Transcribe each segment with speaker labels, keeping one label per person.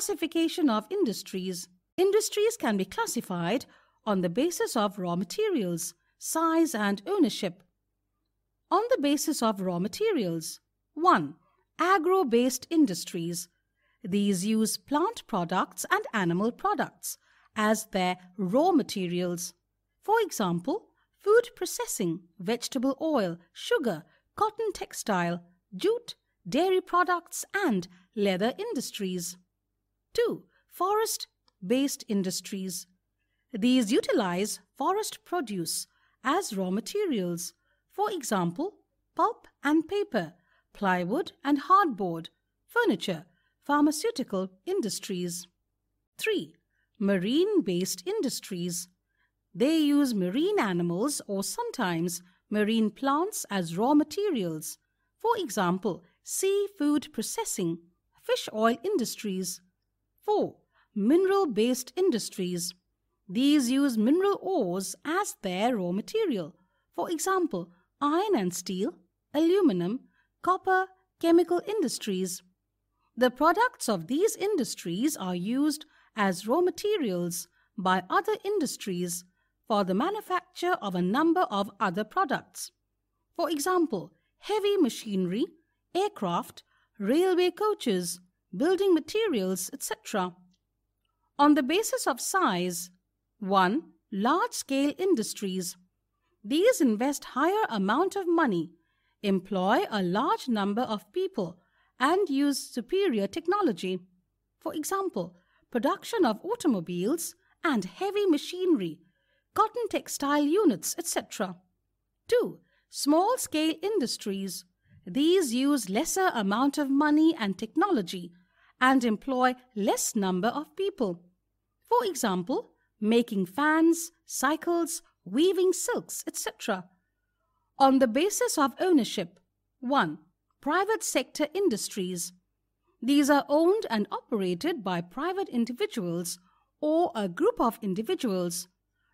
Speaker 1: Classification of industries. Industries can be classified on the basis of raw materials, size and ownership. On the basis of raw materials, 1. Agro-based industries. These use plant products and animal products as their raw materials. For example, food processing, vegetable oil, sugar, cotton textile, jute, dairy products and leather industries. 2. Forest based industries. These utilize forest produce as raw materials, for example, pulp and paper, plywood and hardboard, furniture, pharmaceutical industries. 3. Marine based industries. They use marine animals or sometimes marine plants as raw materials, for example, seafood processing, fish oil industries. 4. Mineral based industries. These use mineral ores as their raw material. For example, iron and steel, aluminum, copper, chemical industries. The products of these industries are used as raw materials by other industries for the manufacture of a number of other products. For example, heavy machinery, aircraft, railway coaches, building materials, etc. On the basis of size, 1. Large scale industries. These invest higher amount of money, employ a large number of people, and use superior technology. For example, production of automobiles and heavy machinery, cotton textile units, etc. 2. Small scale industries. These use lesser amount of money and technology and employ less number of people. For example, making fans, cycles, weaving silks, etc. On the basis of ownership, 1. Private sector industries. These are owned and operated by private individuals or a group of individuals.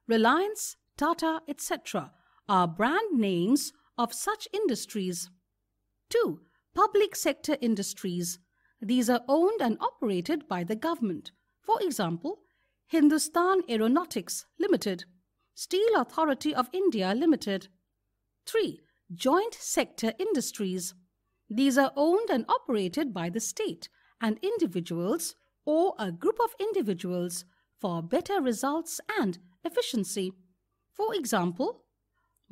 Speaker 1: Reliance, Tata, etc. are brand names of such industries. 2. Public sector industries these are owned and operated by the government. For example, Hindustan Aeronautics Limited, Steel Authority of India Limited. 3. Joint sector industries. These are owned and operated by the state and individuals or a group of individuals for better results and efficiency. For example,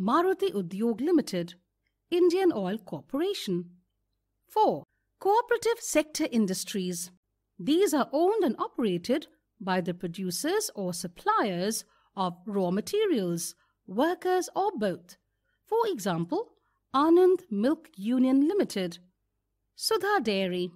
Speaker 1: Maruti Udyog Limited, Indian Oil Corporation. 4. Cooperative sector industries. These are owned and operated by the producers or suppliers of raw materials, workers or both. For example, Anand Milk Union Limited, Sudha Dairy.